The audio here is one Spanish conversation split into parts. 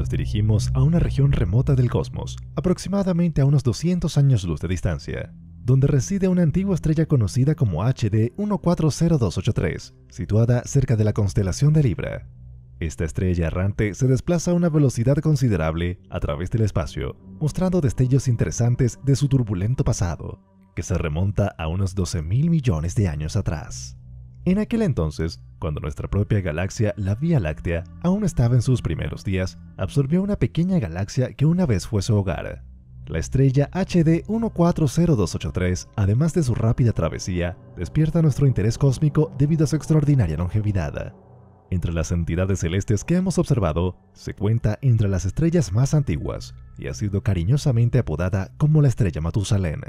nos dirigimos a una región remota del cosmos, aproximadamente a unos 200 años luz de distancia, donde reside una antigua estrella conocida como HD 140283, situada cerca de la constelación de Libra. Esta estrella errante se desplaza a una velocidad considerable a través del espacio, mostrando destellos interesantes de su turbulento pasado, que se remonta a unos 12 mil millones de años atrás. En aquel entonces, cuando nuestra propia galaxia, la Vía Láctea, aún estaba en sus primeros días, absorbió una pequeña galaxia que una vez fue su hogar. La estrella HD 140283, además de su rápida travesía, despierta nuestro interés cósmico debido a su extraordinaria longevidad. Entre las entidades celestes que hemos observado, se cuenta entre las estrellas más antiguas y ha sido cariñosamente apodada como la estrella Matusalén,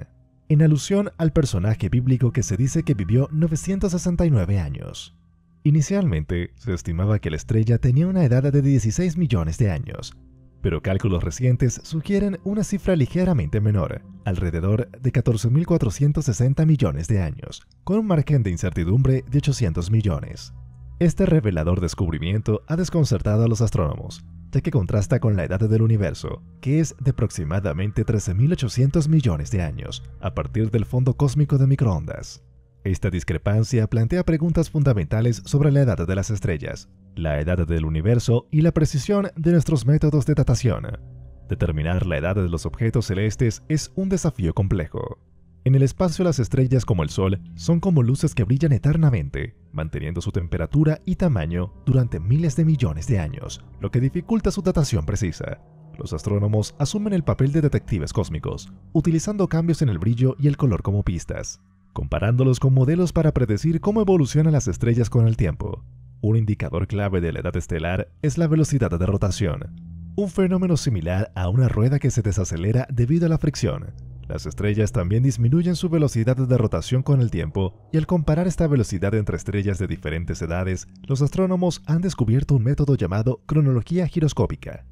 en alusión al personaje bíblico que se dice que vivió 969 años. Inicialmente, se estimaba que la estrella tenía una edad de 16 millones de años, pero cálculos recientes sugieren una cifra ligeramente menor, alrededor de 14.460 millones de años, con un margen de incertidumbre de 800 millones. Este revelador descubrimiento ha desconcertado a los astrónomos, ya que contrasta con la edad del universo, que es de aproximadamente 13.800 millones de años, a partir del fondo cósmico de microondas. Esta discrepancia plantea preguntas fundamentales sobre la edad de las estrellas, la edad del universo y la precisión de nuestros métodos de datación. Determinar la edad de los objetos celestes es un desafío complejo. En el espacio las estrellas como el Sol son como luces que brillan eternamente, manteniendo su temperatura y tamaño durante miles de millones de años, lo que dificulta su datación precisa. Los astrónomos asumen el papel de detectives cósmicos, utilizando cambios en el brillo y el color como pistas comparándolos con modelos para predecir cómo evolucionan las estrellas con el tiempo. Un indicador clave de la edad estelar es la velocidad de rotación, un fenómeno similar a una rueda que se desacelera debido a la fricción. Las estrellas también disminuyen su velocidad de rotación con el tiempo, y al comparar esta velocidad entre estrellas de diferentes edades, los astrónomos han descubierto un método llamado cronología giroscópica,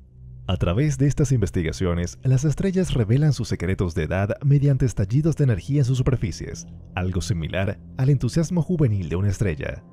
a través de estas investigaciones, las estrellas revelan sus secretos de edad mediante estallidos de energía en sus superficies, algo similar al entusiasmo juvenil de una estrella.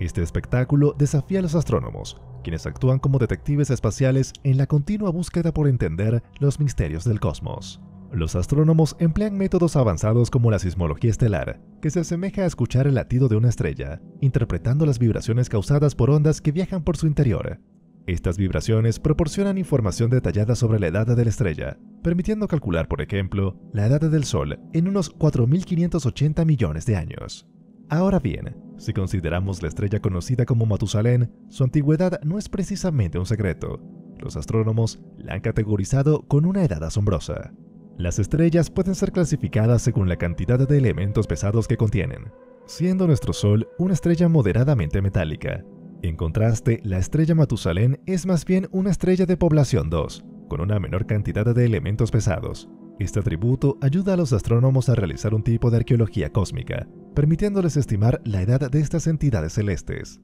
Este espectáculo desafía a los astrónomos, quienes actúan como detectives espaciales en la continua búsqueda por entender los misterios del cosmos. Los astrónomos emplean métodos avanzados como la sismología estelar, que se asemeja a escuchar el latido de una estrella, interpretando las vibraciones causadas por ondas que viajan por su interior, estas vibraciones proporcionan información detallada sobre la edad de la estrella, permitiendo calcular, por ejemplo, la edad del Sol en unos 4.580 millones de años. Ahora bien, si consideramos la estrella conocida como Matusalén, su antigüedad no es precisamente un secreto. Los astrónomos la han categorizado con una edad asombrosa. Las estrellas pueden ser clasificadas según la cantidad de elementos pesados que contienen, siendo nuestro Sol una estrella moderadamente metálica, en contraste, la estrella Matusalén es más bien una estrella de población 2, con una menor cantidad de elementos pesados. Este atributo ayuda a los astrónomos a realizar un tipo de arqueología cósmica, permitiéndoles estimar la edad de estas entidades celestes.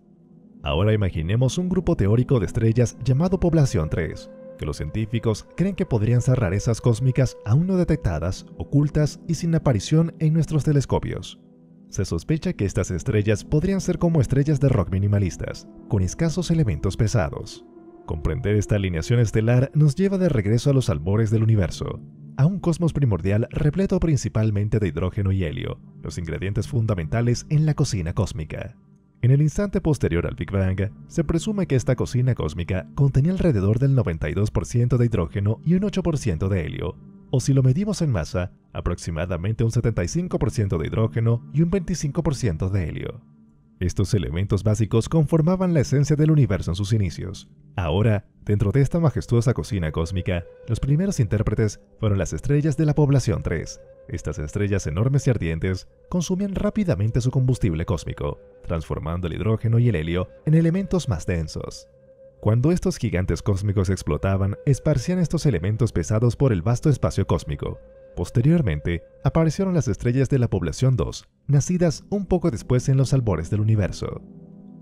Ahora imaginemos un grupo teórico de estrellas llamado Población 3, que los científicos creen que podrían cerrar esas cósmicas aún no detectadas, ocultas y sin aparición en nuestros telescopios. Se sospecha que estas estrellas podrían ser como estrellas de rock minimalistas, con escasos elementos pesados. Comprender esta alineación estelar nos lleva de regreso a los albores del universo, a un cosmos primordial repleto principalmente de hidrógeno y helio, los ingredientes fundamentales en la cocina cósmica. En el instante posterior al Big Bang, se presume que esta cocina cósmica contenía alrededor del 92% de hidrógeno y un 8% de helio, o si lo medimos en masa, aproximadamente un 75% de hidrógeno y un 25% de helio. Estos elementos básicos conformaban la esencia del universo en sus inicios. Ahora, dentro de esta majestuosa cocina cósmica, los primeros intérpretes fueron las estrellas de la población 3. Estas estrellas enormes y ardientes consumían rápidamente su combustible cósmico, transformando el hidrógeno y el helio en elementos más densos. Cuando estos gigantes cósmicos explotaban, esparcían estos elementos pesados por el vasto espacio cósmico. Posteriormente, aparecieron las estrellas de la población 2, nacidas un poco después en los albores del universo.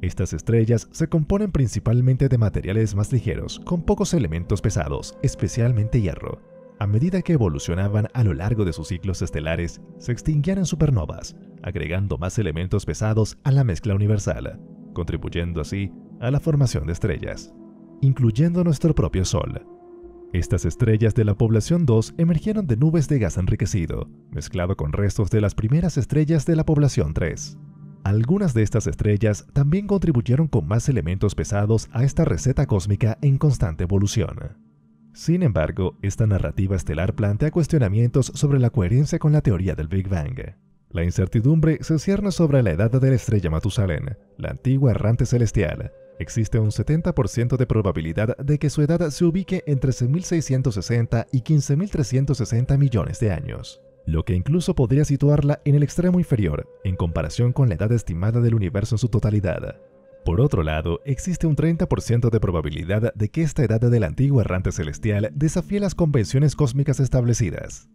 Estas estrellas se componen principalmente de materiales más ligeros, con pocos elementos pesados, especialmente hierro. A medida que evolucionaban a lo largo de sus ciclos estelares, se extinguían en supernovas, agregando más elementos pesados a la mezcla universal, contribuyendo así a la formación de estrellas, incluyendo nuestro propio Sol. Estas estrellas de la población 2 emergieron de nubes de gas enriquecido, mezclado con restos de las primeras estrellas de la población 3. Algunas de estas estrellas también contribuyeron con más elementos pesados a esta receta cósmica en constante evolución. Sin embargo, esta narrativa estelar plantea cuestionamientos sobre la coherencia con la teoría del Big Bang. La incertidumbre se cierna sobre la edad de la estrella Matusalén, la antigua errante celestial, Existe un 70% de probabilidad de que su edad se ubique entre 13.660 y 15.360 millones de años, lo que incluso podría situarla en el extremo inferior en comparación con la edad estimada del universo en su totalidad. Por otro lado, existe un 30% de probabilidad de que esta edad del antiguo errante celestial desafíe las convenciones cósmicas establecidas,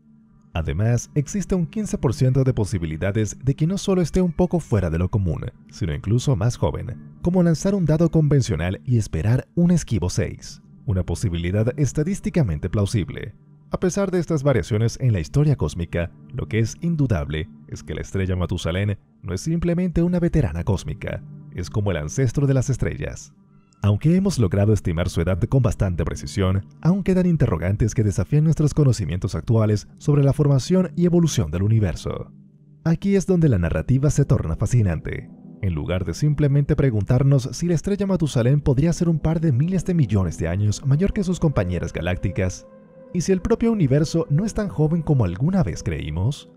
Además, existe un 15% de posibilidades de que no solo esté un poco fuera de lo común, sino incluso más joven, como lanzar un dado convencional y esperar un esquivo 6, una posibilidad estadísticamente plausible. A pesar de estas variaciones en la historia cósmica, lo que es indudable es que la estrella Matusalén no es simplemente una veterana cósmica, es como el ancestro de las estrellas, aunque hemos logrado estimar su edad con bastante precisión, aún quedan interrogantes que desafían nuestros conocimientos actuales sobre la formación y evolución del universo. Aquí es donde la narrativa se torna fascinante. En lugar de simplemente preguntarnos si la estrella Matusalén podría ser un par de miles de millones de años mayor que sus compañeras galácticas, y si el propio universo no es tan joven como alguna vez creímos,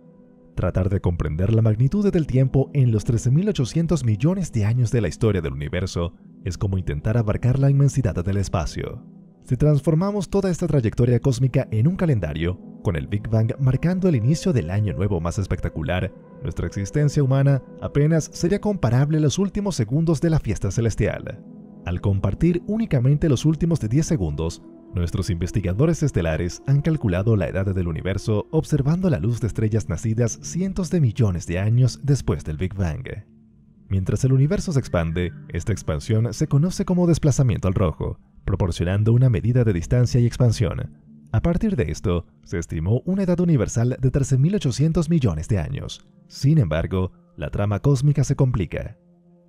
tratar de comprender la magnitud del tiempo en los 13.800 millones de años de la historia del universo es como intentar abarcar la inmensidad del espacio. Si transformamos toda esta trayectoria cósmica en un calendario, con el Big Bang marcando el inicio del año nuevo más espectacular, nuestra existencia humana apenas sería comparable a los últimos segundos de la fiesta celestial. Al compartir únicamente los últimos de 10 segundos, nuestros investigadores estelares han calculado la edad del universo observando la luz de estrellas nacidas cientos de millones de años después del Big Bang. Mientras el universo se expande, esta expansión se conoce como desplazamiento al rojo, proporcionando una medida de distancia y expansión. A partir de esto, se estimó una edad universal de 13.800 millones de años. Sin embargo, la trama cósmica se complica.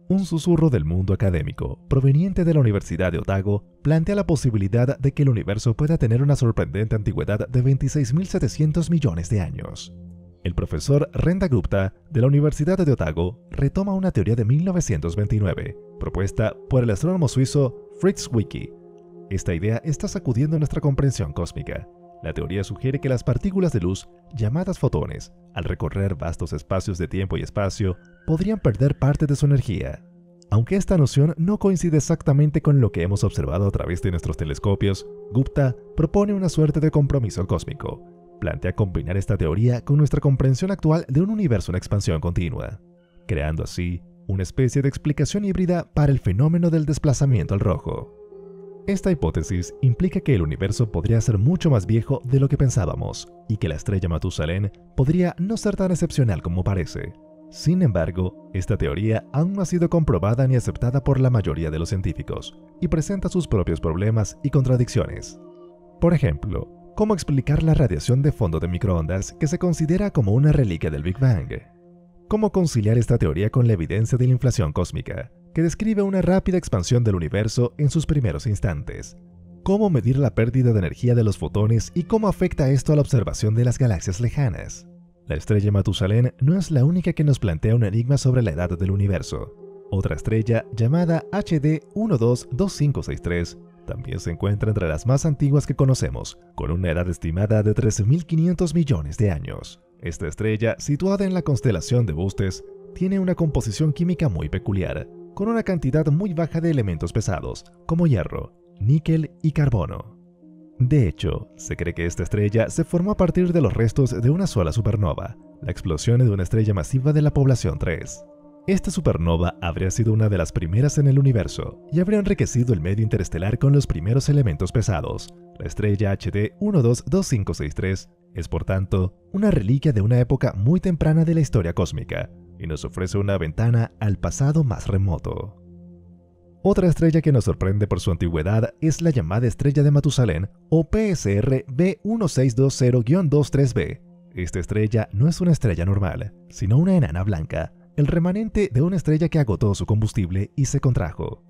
Un susurro del mundo académico, proveniente de la Universidad de Otago, plantea la posibilidad de que el universo pueda tener una sorprendente antigüedad de 26.700 millones de años. El profesor Renda Gupta de la Universidad de Otago retoma una teoría de 1929, propuesta por el astrónomo suizo Fritz Wicki. Esta idea está sacudiendo nuestra comprensión cósmica. La teoría sugiere que las partículas de luz, llamadas fotones, al recorrer vastos espacios de tiempo y espacio, podrían perder parte de su energía. Aunque esta noción no coincide exactamente con lo que hemos observado a través de nuestros telescopios, Gupta propone una suerte de compromiso cósmico, plantea combinar esta teoría con nuestra comprensión actual de un universo en expansión continua, creando así una especie de explicación híbrida para el fenómeno del desplazamiento al rojo. Esta hipótesis implica que el universo podría ser mucho más viejo de lo que pensábamos y que la estrella Matusalén podría no ser tan excepcional como parece. Sin embargo, esta teoría aún no ha sido comprobada ni aceptada por la mayoría de los científicos y presenta sus propios problemas y contradicciones. Por ejemplo, cómo explicar la radiación de fondo de microondas que se considera como una reliquia del Big Bang, cómo conciliar esta teoría con la evidencia de la inflación cósmica, que describe una rápida expansión del universo en sus primeros instantes, cómo medir la pérdida de energía de los fotones y cómo afecta esto a la observación de las galaxias lejanas. La estrella Matusalén no es la única que nos plantea un enigma sobre la edad del universo. Otra estrella, llamada HD 122563, también se encuentra entre las más antiguas que conocemos, con una edad estimada de 13.500 millones de años. Esta estrella, situada en la constelación de Bustes, tiene una composición química muy peculiar, con una cantidad muy baja de elementos pesados, como hierro, níquel y carbono. De hecho, se cree que esta estrella se formó a partir de los restos de una sola supernova, la explosión de una estrella masiva de la población 3. Esta supernova habría sido una de las primeras en el universo y habría enriquecido el medio interestelar con los primeros elementos pesados. La estrella HD 122563 es por tanto una reliquia de una época muy temprana de la historia cósmica y nos ofrece una ventana al pasado más remoto. Otra estrella que nos sorprende por su antigüedad es la llamada estrella de Matusalén o PSR B1620-23b. Esta estrella no es una estrella normal, sino una enana blanca, el remanente de una estrella que agotó su combustible y se contrajo.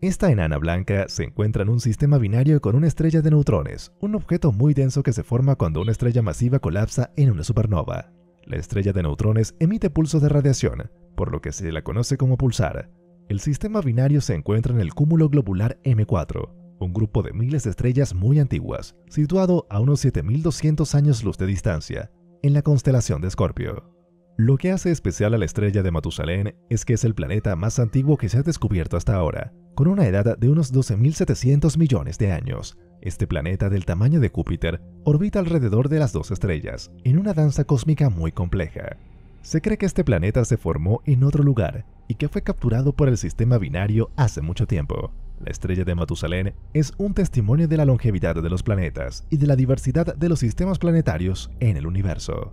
Esta enana blanca se encuentra en un sistema binario con una estrella de neutrones, un objeto muy denso que se forma cuando una estrella masiva colapsa en una supernova. La estrella de neutrones emite pulsos de radiación, por lo que se la conoce como pulsar. El sistema binario se encuentra en el cúmulo globular M4, un grupo de miles de estrellas muy antiguas, situado a unos 7200 años luz de distancia, en la constelación de Escorpio. Lo que hace especial a la estrella de Matusalén es que es el planeta más antiguo que se ha descubierto hasta ahora, con una edad de unos 12.700 millones de años. Este planeta del tamaño de Júpiter orbita alrededor de las dos estrellas, en una danza cósmica muy compleja. Se cree que este planeta se formó en otro lugar y que fue capturado por el sistema binario hace mucho tiempo. La estrella de Matusalén es un testimonio de la longevidad de los planetas y de la diversidad de los sistemas planetarios en el universo.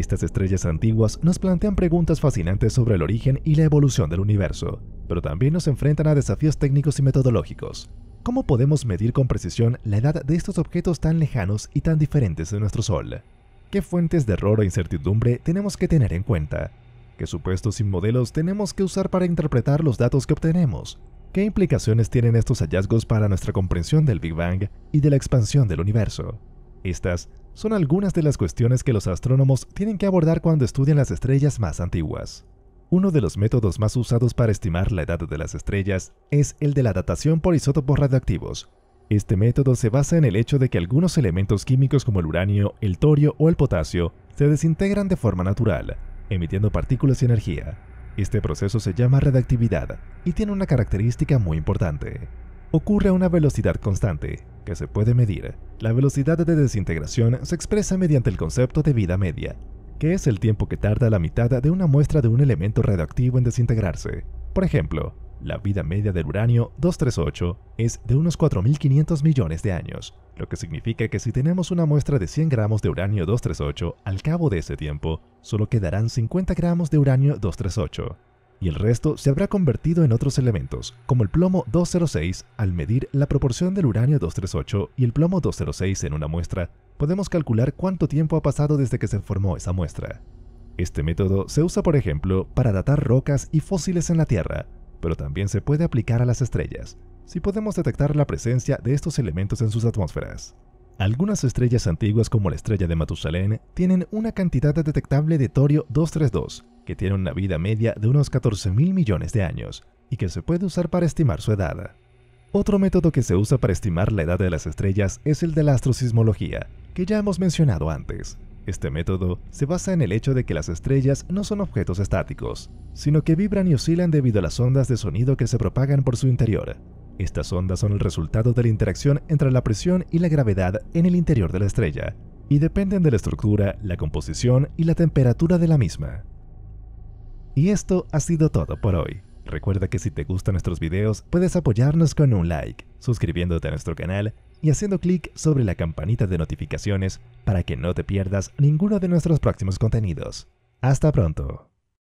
Estas estrellas antiguas nos plantean preguntas fascinantes sobre el origen y la evolución del universo, pero también nos enfrentan a desafíos técnicos y metodológicos. ¿Cómo podemos medir con precisión la edad de estos objetos tan lejanos y tan diferentes de nuestro Sol? ¿Qué fuentes de error e incertidumbre tenemos que tener en cuenta? ¿Qué supuestos y modelos tenemos que usar para interpretar los datos que obtenemos? ¿Qué implicaciones tienen estos hallazgos para nuestra comprensión del Big Bang y de la expansión del universo? Estas son algunas de las cuestiones que los astrónomos tienen que abordar cuando estudian las estrellas más antiguas. Uno de los métodos más usados para estimar la edad de las estrellas es el de la datación por isótopos radioactivos. Este método se basa en el hecho de que algunos elementos químicos como el uranio, el torio o el potasio se desintegran de forma natural, emitiendo partículas y energía. Este proceso se llama radiactividad y tiene una característica muy importante. Ocurre a una velocidad constante, que se puede medir, la velocidad de desintegración se expresa mediante el concepto de vida media, que es el tiempo que tarda la mitad de una muestra de un elemento radioactivo en desintegrarse. Por ejemplo, la vida media del uranio 238 es de unos 4.500 millones de años, lo que significa que si tenemos una muestra de 100 gramos de uranio 238, al cabo de ese tiempo, solo quedarán 50 gramos de uranio 238 y el resto se habrá convertido en otros elementos, como el plomo 206, al medir la proporción del uranio 238 y el plomo 206 en una muestra, podemos calcular cuánto tiempo ha pasado desde que se formó esa muestra. Este método se usa, por ejemplo, para datar rocas y fósiles en la Tierra, pero también se puede aplicar a las estrellas, si podemos detectar la presencia de estos elementos en sus atmósferas. Algunas estrellas antiguas como la estrella de Matusalén tienen una cantidad detectable de torio 232, que tiene una vida media de unos 14.000 millones de años y que se puede usar para estimar su edad. Otro método que se usa para estimar la edad de las estrellas es el de la astrosismología, que ya hemos mencionado antes. Este método se basa en el hecho de que las estrellas no son objetos estáticos, sino que vibran y oscilan debido a las ondas de sonido que se propagan por su interior. Estas ondas son el resultado de la interacción entre la presión y la gravedad en el interior de la estrella, y dependen de la estructura, la composición y la temperatura de la misma. Y esto ha sido todo por hoy. Recuerda que si te gustan nuestros videos, puedes apoyarnos con un like, suscribiéndote a nuestro canal y haciendo clic sobre la campanita de notificaciones para que no te pierdas ninguno de nuestros próximos contenidos. Hasta pronto.